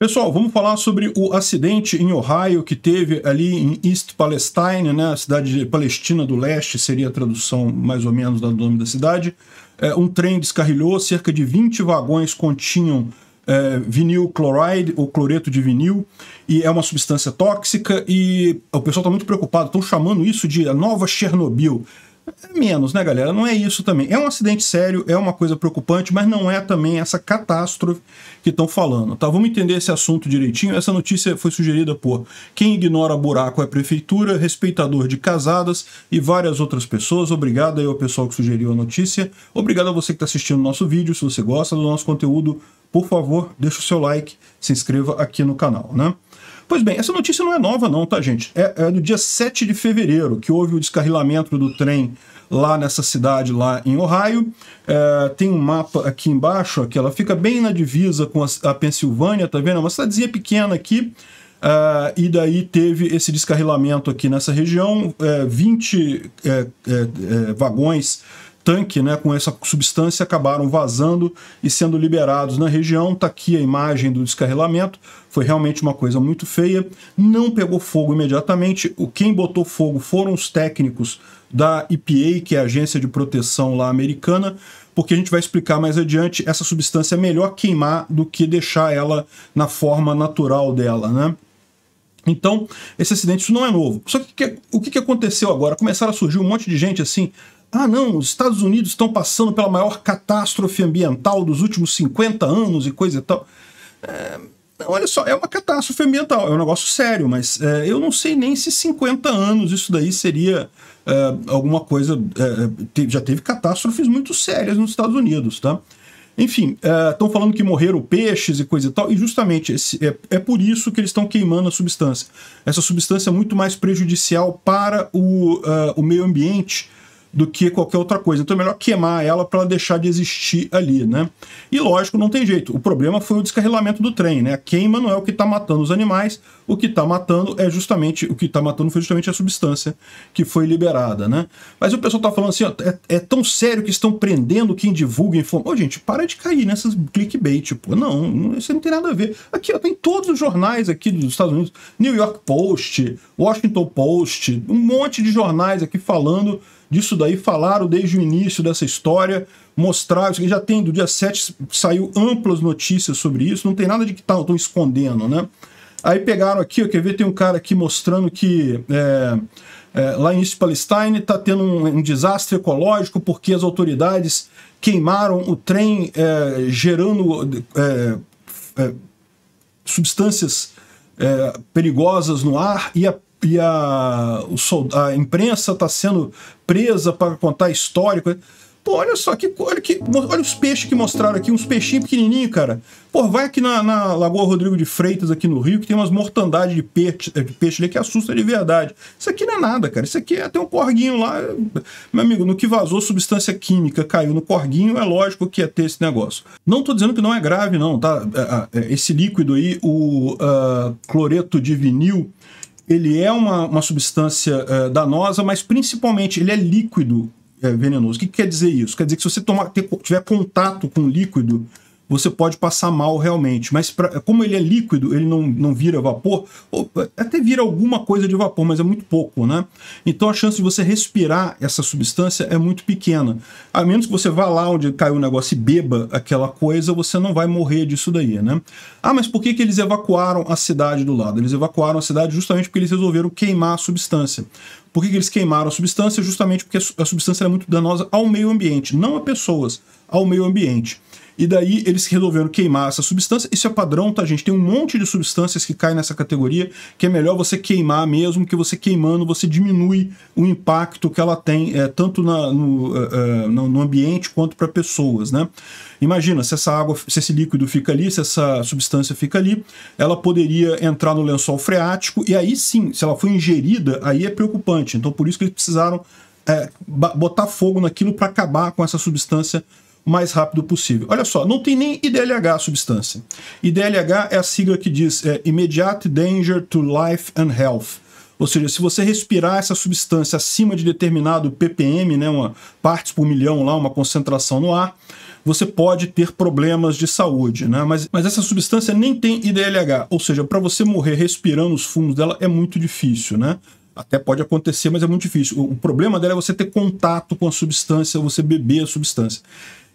Pessoal, vamos falar sobre o acidente em Ohio que teve ali em East Palestine, né? A cidade palestina do leste seria a tradução mais ou menos do nome da cidade. É, um trem descarrilhou, cerca de 20 vagões continham é, vinil chloride, ou cloreto de vinil, e é uma substância tóxica, e o pessoal está muito preocupado, estão chamando isso de a nova Chernobyl. É menos, né, galera? Não é isso também. É um acidente sério, é uma coisa preocupante, mas não é também essa catástrofe que estão falando, tá? Vamos entender esse assunto direitinho. Essa notícia foi sugerida por Quem Ignora Buraco é Prefeitura, Respeitador de Casadas e várias outras pessoas. Obrigado aí ao pessoal que sugeriu a notícia. Obrigado a você que está assistindo o nosso vídeo. Se você gosta do nosso conteúdo, por favor, deixa o seu like, se inscreva aqui no canal, né? Pois bem, essa notícia não é nova não, tá gente? É, é do dia 7 de fevereiro que houve o descarrilamento do trem lá nessa cidade lá em Ohio. É, tem um mapa aqui embaixo, ó, que ela fica bem na divisa com a, a Pensilvânia, tá vendo? É uma cidadezinha pequena aqui. Uh, e daí teve esse descarrilamento aqui nessa região, é, 20 é, é, é, vagões tanque né, com essa substância acabaram vazando e sendo liberados na região. Está aqui a imagem do descarrilamento. Foi realmente uma coisa muito feia. Não pegou fogo imediatamente. O Quem botou fogo foram os técnicos da EPA, que é a agência de proteção lá americana, porque a gente vai explicar mais adiante, essa substância é melhor queimar do que deixar ela na forma natural dela, né? Então, esse acidente isso não é novo. Só que o que aconteceu agora? Começaram a surgir um monte de gente assim, ah, não, os Estados Unidos estão passando pela maior catástrofe ambiental dos últimos 50 anos e coisa e tal. É, olha só, é uma catástrofe ambiental, é um negócio sério, mas é, eu não sei nem se 50 anos isso daí seria é, alguma coisa. É, é, te, já teve catástrofes muito sérias nos Estados Unidos, tá? Enfim, estão é, falando que morreram peixes e coisa e tal, e justamente esse, é, é por isso que eles estão queimando a substância. Essa substância é muito mais prejudicial para o, uh, o meio ambiente do que qualquer outra coisa. Então é melhor queimar ela para ela deixar de existir ali, né? E lógico, não tem jeito. O problema foi o descarrilamento do trem, né? A queima não é o que está matando os animais, o que está matando é justamente o que está matando foi justamente a substância que foi liberada, né? Mas o pessoal está falando assim, ó, é, é, tão sério que estão prendendo quem divulga informação. Ô, gente, para de cair nessas clickbait, tipo, não, isso não tem nada a ver. Aqui, ó, tem todos os jornais aqui dos Estados Unidos, New York Post, Washington Post, um monte de jornais aqui falando disso daí, falaram desde o início dessa história, mostraram, já tem, do dia 7 saiu amplas notícias sobre isso, não tem nada de que estão tá, escondendo, né? Aí pegaram aqui, quer ver, tem um cara aqui mostrando que é, é, lá em East Palestine está tendo um, um, desastre ecológico porque as autoridades queimaram o trem é, gerando é, é, substâncias é, perigosas no ar e a e a, o, a imprensa está sendo presa para contar histórico. Pô, olha só, que, olha, que, olha os peixes que mostraram aqui, uns peixinhos pequenininhos, cara. Pô, vai aqui na, na Lagoa Rodrigo de Freitas, aqui no Rio, que tem umas mortandades de peixe, eh, de peixe ali que assusta de verdade. Isso aqui não é nada, cara. Isso aqui é até um corguinho lá. Meu amigo, no que vazou substância química, caiu no corguinho, é lógico que ia ter esse negócio. Não tô dizendo que não é grave, não, tá? É, é, é, esse líquido aí, o uh, cloreto de vinil, ele é uma, uma substância é, danosa, mas principalmente ele é líquido é, venenoso. O que, que, quer dizer isso? Quer dizer que se você tomar, ter, tiver contato com líquido você pode passar mal realmente. Mas pra, como ele é líquido, ele não, não vira vapor, ou, até vira alguma coisa de vapor, mas é muito pouco, né? Então a chance de você respirar essa substância é muito pequena. A menos que você vá lá onde caiu o negócio e beba aquela coisa, você não vai morrer disso daí, né? Ah, mas por que, que eles evacuaram a cidade do lado? Eles evacuaram a cidade justamente porque eles resolveram queimar a substância. Por que, que eles queimaram a substância? Justamente porque a substância era muito danosa ao meio ambiente, não a pessoas, ao meio ambiente. E daí eles resolveram queimar essa substância. Isso é padrão, tá, gente? Tem um monte de substâncias que caem nessa categoria que é melhor você queimar mesmo, que você queimando você diminui o impacto que ela tem, é, tanto na, no, uh, uh, no ambiente quanto para pessoas, né? Imagina, se essa água, se esse líquido fica ali, se essa substância fica ali, ela poderia entrar no lençol freático e aí sim, se ela for ingerida, aí é preocupante. Então, por isso que eles precisaram é, botar fogo naquilo para acabar com essa substância o mais rápido possível. Olha só, não tem nem IDLH a substância. IDLH é a sigla que diz é, Immediate Danger to Life and Health. Ou seja, se você respirar essa substância acima de determinado ppm, né, uma partes por milhão lá, uma concentração no ar, você pode ter problemas de saúde, né? Mas, mas essa substância nem tem IDLH, ou seja, para você morrer respirando os fumos dela é muito difícil, né? Até pode acontecer, mas é muito difícil. O, o problema dela é você ter contato com a substância, você beber a substância.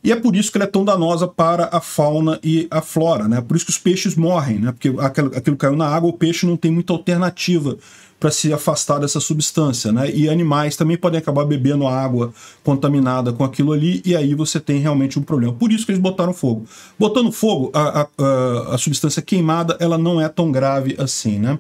E é por isso que ela é tão danosa para a fauna e a flora, né? Por isso que os peixes morrem, né? Porque aquilo, aquilo caiu na água, o peixe não tem muita alternativa para se afastar dessa substância, né? E animais também podem acabar bebendo água contaminada com aquilo ali, e aí você tem realmente um problema. Por isso que eles botaram fogo. Botando fogo, a, a, a substância queimada ela não é tão grave assim, né?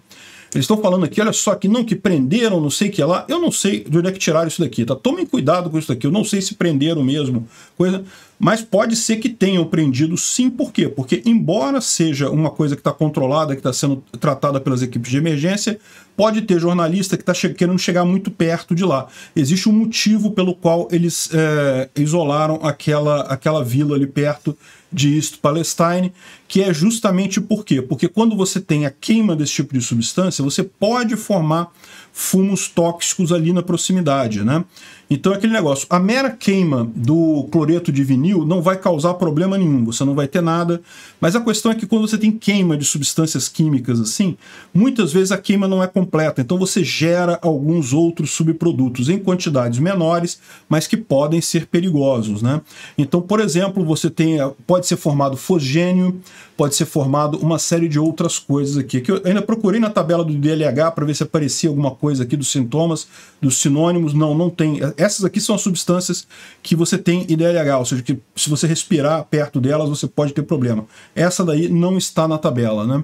Eles estão falando aqui, olha só, que não, que prenderam, não sei o que lá. Eu não sei de onde é que tiraram isso daqui, tá? Tomem cuidado com isso daqui. Eu não sei se prenderam mesmo, coisa. Mas pode ser que tenham prendido sim, por quê? Porque, embora seja uma coisa que está controlada, que está sendo tratada pelas equipes de emergência, pode ter jornalista que está che querendo chegar muito perto de lá. Existe um motivo pelo qual eles é, isolaram aquela, aquela vila ali perto de East Palestine, que é justamente por quê? Porque quando você tem a queima desse tipo de substância, você pode formar fumos tóxicos ali na proximidade, né? Então, é aquele negócio, a mera queima do cloreto de vinil não vai causar problema nenhum, você não vai ter nada. Mas a questão é que quando você tem queima de substâncias químicas assim, muitas vezes a queima não é completa, então você gera alguns outros subprodutos em quantidades menores, mas que podem ser perigosos, né? Então, por exemplo, você tem, pode ser formado fosgênio, pode ser formado uma série de outras coisas aqui. Que eu ainda procurei na tabela do DLH para ver se aparecia alguma coisa aqui dos sintomas, dos sinônimos. Não, não tem é essas aqui são substâncias que você tem ideia legal, ou seja, que se você respirar perto delas, você pode ter problema. Essa daí não está na tabela, né?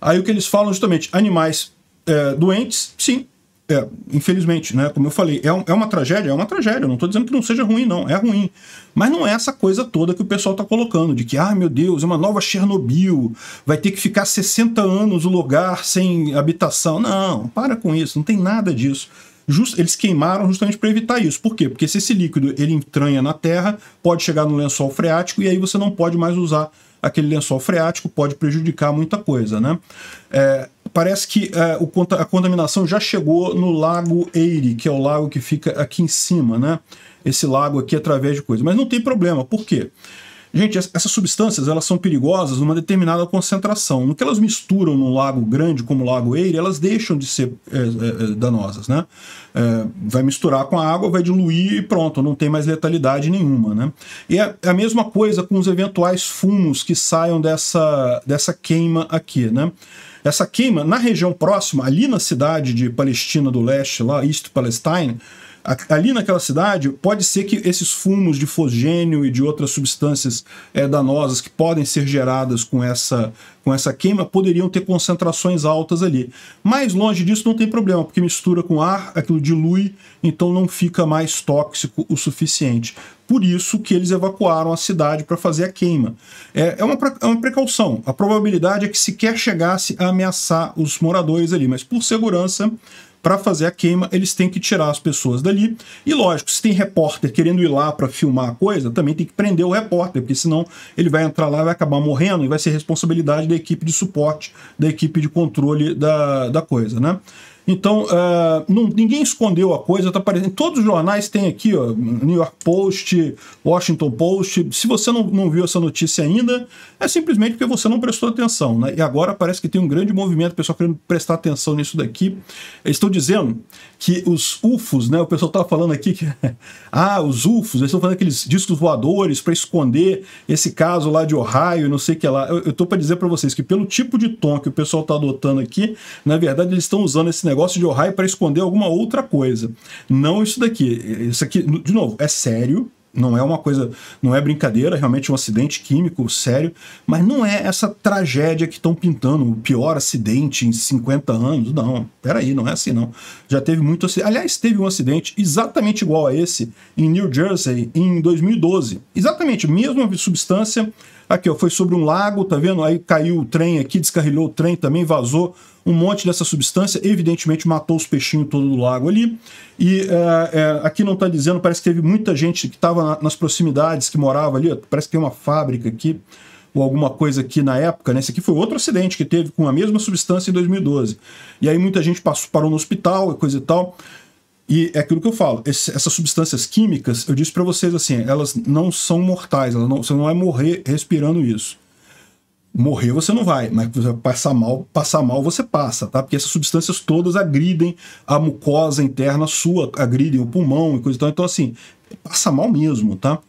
Aí o que eles falam justamente, animais é, doentes, sim, é, infelizmente, né? Como eu falei, é, um, é uma tragédia, é uma tragédia. não estou dizendo que não seja ruim, não, é ruim. Mas não é essa coisa toda que o pessoal está colocando, de que, ah, meu Deus, é uma nova Chernobyl, vai ter que ficar 60 anos o lugar sem habitação. Não, para com isso, não tem nada disso. Just, eles queimaram justamente para evitar isso. Por quê? Porque se esse líquido ele entranha na terra, pode chegar no lençol freático e aí você não pode mais usar aquele lençol freático, pode prejudicar muita coisa, né? É, parece que é, o, a contaminação já chegou no Lago Eire, que é o lago que fica aqui em cima, né? Esse lago aqui é através de coisa. Mas não tem problema, por quê? Porque Gente, essas substâncias elas são perigosas numa determinada concentração. No que elas misturam num lago grande como o Lago Eire, elas deixam de ser é, é, é, danosas, né? É, vai misturar com a água, vai diluir e pronto, não tem mais letalidade nenhuma, né? E é, é a mesma coisa com os eventuais fumos que saiam dessa, dessa queima aqui, né? Essa queima na região próxima, ali na cidade de Palestina do Leste, lá East Palestine, ali naquela cidade, pode ser que esses fumos de fosgênio e de outras substâncias é, danosas que podem ser geradas com essa, com essa queima poderiam ter concentrações altas ali. Mais longe disso não tem problema, porque mistura com ar, aquilo dilui, então não fica mais tóxico o suficiente. Por isso que eles evacuaram a cidade para fazer a queima. É, é, uma, é uma precaução. A probabilidade é que sequer chegasse a ameaçar os moradores ali, mas por segurança para fazer a queima, eles têm que tirar as pessoas dali. E lógico, se tem repórter querendo ir lá para filmar a coisa, também tem que prender o repórter, porque senão ele vai entrar lá, vai acabar morrendo e vai ser responsabilidade da equipe de suporte, da equipe de controle da, da coisa, né? Então, uh, não, ninguém escondeu a coisa, tá aparecendo. Todos os jornais têm aqui, ó, New York Post, Washington Post. Se você não, não viu essa notícia ainda, é simplesmente porque você não prestou atenção. Né? E agora parece que tem um grande movimento, o pessoal querendo prestar atenção nisso daqui. Eles estão dizendo que os UFOs, né? O pessoal estava falando aqui que. ah, os UFOs, eles estão falando aqueles discos voadores para esconder esse caso lá de Ohio, não sei o que lá. Eu, estou para dizer para vocês que pelo tipo de tom que o pessoal está adotando aqui, na verdade, eles estão usando esse negócio negócio de Ohio para esconder alguma outra coisa. Não isso daqui. Isso aqui, de novo, é sério, não é uma coisa, não é brincadeira, realmente um acidente químico sério, mas não é essa tragédia que estão pintando, o pior acidente em 50 anos, não, peraí, não é assim não. Já teve muito acidente, aliás, teve um acidente exatamente igual a esse em New Jersey em 2012, exatamente, mesma substância, aqui ó, foi sobre um lago, tá vendo, aí caiu o trem aqui, descarrilhou o trem também, vazou um monte dessa substância, evidentemente matou os peixinhos todo do lago ali. E é, é, aqui não está dizendo, parece que teve muita gente que estava nas proximidades, que morava ali, ó, parece que tem uma fábrica aqui ou alguma coisa aqui na época, né? Esse aqui foi outro acidente que teve com a mesma substância em 2012. E aí muita gente passou, parou no hospital, coisa e tal. E é aquilo que eu falo, esse, essas substâncias químicas, eu disse para vocês assim, elas não são mortais, elas não, você não vai morrer respirando isso. Morrer você não vai, mas passar mal, passar mal você passa, tá? Porque essas substâncias todas agridem a mucosa interna sua, agridem o pulmão e coisa e tal. Então, assim, passa mal mesmo, tá?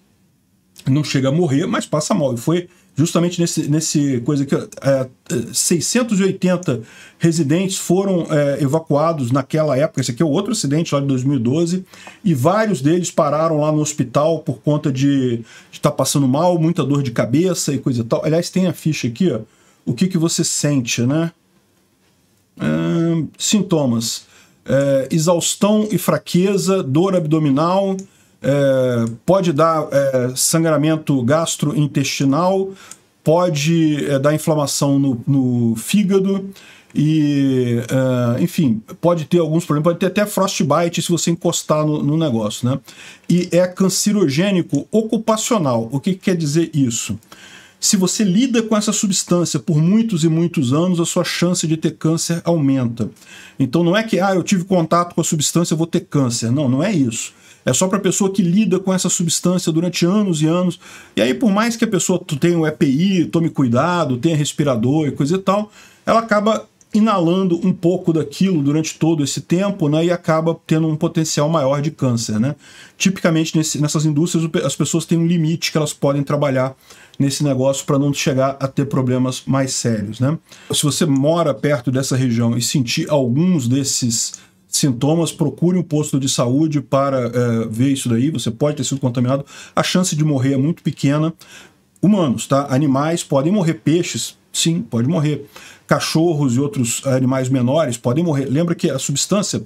Não chega a morrer, mas passa mal. E foi justamente nesse, nesse coisa aqui, é, 680 é, residentes foram é, evacuados naquela época. Esse aqui é outro acidente lá de 2012, e vários deles pararam lá no hospital por conta de estar tá passando mal, muita dor de cabeça e coisa e tal. Aliás, tem a ficha aqui, ó, o que, que você sente, né? É, sintomas: é, exaustão e fraqueza, dor abdominal é, pode dar é, sangramento gastrointestinal, pode é, dar inflamação no, no fígado e, uh, enfim, pode ter alguns problemas, pode ter até frostbite se você encostar no, no negócio, né? E é cancerogênico ocupacional. O que, que quer dizer isso? Se você lida com essa substância por muitos e muitos anos, a sua chance de ter câncer aumenta. Então não é que, ah, eu tive contato com a substância, eu vou ter câncer. Não, não é isso é só para pessoa que lida com essa substância durante anos e anos. E aí, por mais que a pessoa tenha o um EPI, tome cuidado, tenha respirador e coisa e tal, ela acaba inalando um pouco daquilo durante todo esse tempo, né, e acaba tendo um potencial maior de câncer, né? Tipicamente nesse, nessas indústrias as pessoas têm um limite que elas podem trabalhar nesse negócio para não chegar a ter problemas mais sérios, né? Se você mora perto dessa região e sentir alguns desses sintomas, procure um posto de saúde para é, ver isso daí. Você pode ter sido contaminado. A chance de morrer é muito pequena. Humanos, tá? Animais podem morrer, peixes, sim, pode morrer. Cachorros e outros animais menores podem morrer. Lembra que a substância,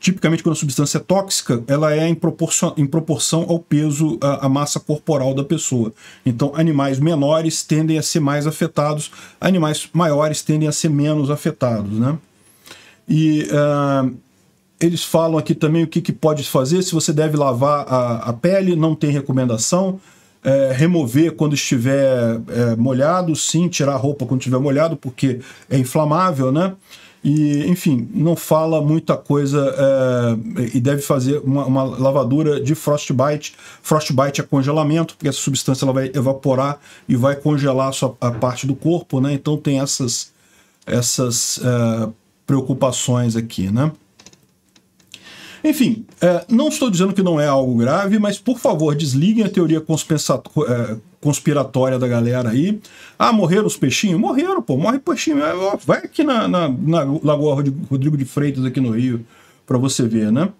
tipicamente quando a substância é tóxica, ela é em proporção, em proporção ao peso, a à massa corporal da pessoa. Então, animais menores tendem a ser mais afetados, animais maiores tendem a ser menos afetados, né? E uh, eles falam aqui também o que, que pode fazer, se você deve lavar a, a pele, não tem recomendação. É, remover quando estiver é, molhado, sim, tirar a roupa quando estiver molhado, porque é inflamável, né? E, enfim, não fala muita coisa é, e deve fazer uma, uma, lavadura de frostbite. Frostbite é congelamento, porque essa substância ela vai evaporar e vai congelar a, sua, a parte do corpo, né? Então tem essas, essas é, preocupações aqui, né? Enfim, é, não estou dizendo que não é algo grave, mas por favor, desliguem a teoria é, conspiratória da galera aí. Ah, morreram os peixinhos? Morreram, pô, morre peixinho. É, vai aqui na, na, na Lagoa Rodrigo de Freitas, aqui no Rio, para você ver, né?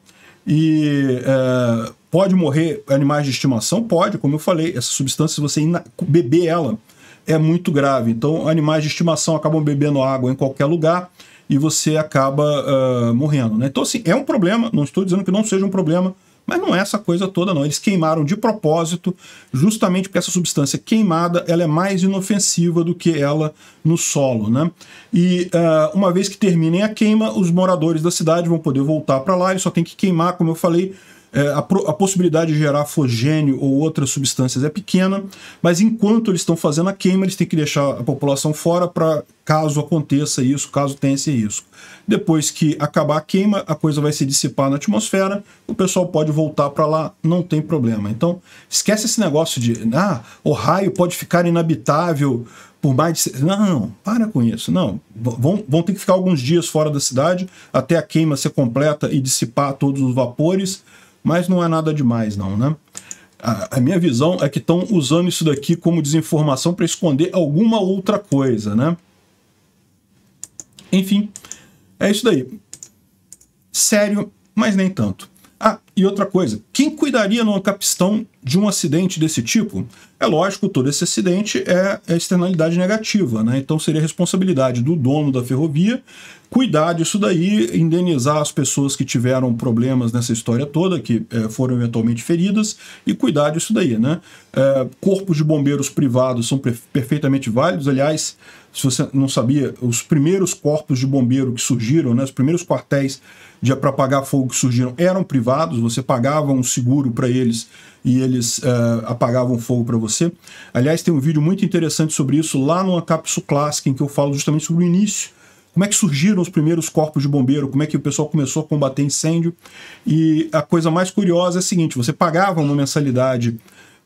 E é, pode morrer animais de estimação? Pode, como eu falei, essa substância, se você beber ela, é muito grave. Então, animais de estimação acabam bebendo água em qualquer lugar e você acaba uh, morrendo, né? Então, assim, é um problema, não estou dizendo que não seja um problema, mas não é essa coisa toda, não. Eles queimaram de propósito, justamente porque essa substância queimada ela é mais inofensiva do que ela no solo, né? E uh, uma vez que terminem a queima, os moradores da cidade vão poder voltar para lá, eles só tem que queimar, como eu falei, é, a, a, possibilidade de gerar fogênio ou outras substâncias é pequena, mas enquanto eles estão fazendo a queima, eles têm que deixar a população fora para caso aconteça isso, caso tenha esse risco. Depois que acabar a queima, a coisa vai se dissipar na atmosfera, o pessoal pode voltar para lá, não tem problema. Então, esquece esse negócio de, ah, o raio pode ficar inabitável por mais de... Não, não, para com isso. Não, vão, vão ter que ficar alguns dias fora da cidade até a queima ser completa e dissipar todos os vapores mas não é nada demais, não, né? A, a minha visão é que estão usando isso daqui como desinformação para esconder alguma outra coisa, né? Enfim, é isso daí. Sério, mas nem tanto. Ah, e outra coisa, quem cuidaria numa capistão de um acidente desse tipo? É lógico, todo esse acidente é, é, externalidade negativa, né? Então seria responsabilidade do dono da ferrovia cuidar disso daí, indenizar as pessoas que tiveram problemas nessa história toda, que é, foram eventualmente feridas, e cuidar disso daí, né? É, corpos de bombeiros privados são perfeitamente válidos, aliás, se você não sabia, os primeiros corpos de bombeiro que surgiram, né, os primeiros quartéis de apagar fogo que surgiram eram privados, você pagava um seguro para eles e eles uh, apagavam fogo para você. Aliás, tem um vídeo muito interessante sobre isso lá no Acapsu Classic, em que eu falo justamente sobre o início. Como é que surgiram os primeiros corpos de bombeiro? Como é que o pessoal começou a combater incêndio? E a coisa mais curiosa é a seguinte: você pagava uma mensalidade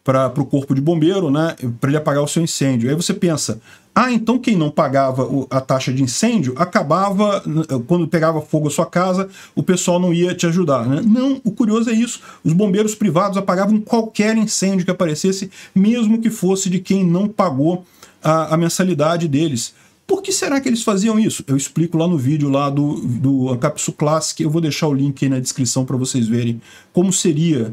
para o corpo de bombeiro, né, para ele apagar o seu incêndio. Aí você pensa, ah, então quem não pagava a taxa de incêndio acabava, quando pegava fogo a sua casa, o pessoal não ia te ajudar. Né? Não, o curioso é isso: os bombeiros privados apagavam qualquer incêndio que aparecesse, mesmo que fosse de quem não pagou a, a mensalidade deles. Por que será que eles faziam isso? Eu explico lá no vídeo lá do, do Ancapsu Classic, eu vou deixar o link aí na descrição para vocês verem como seria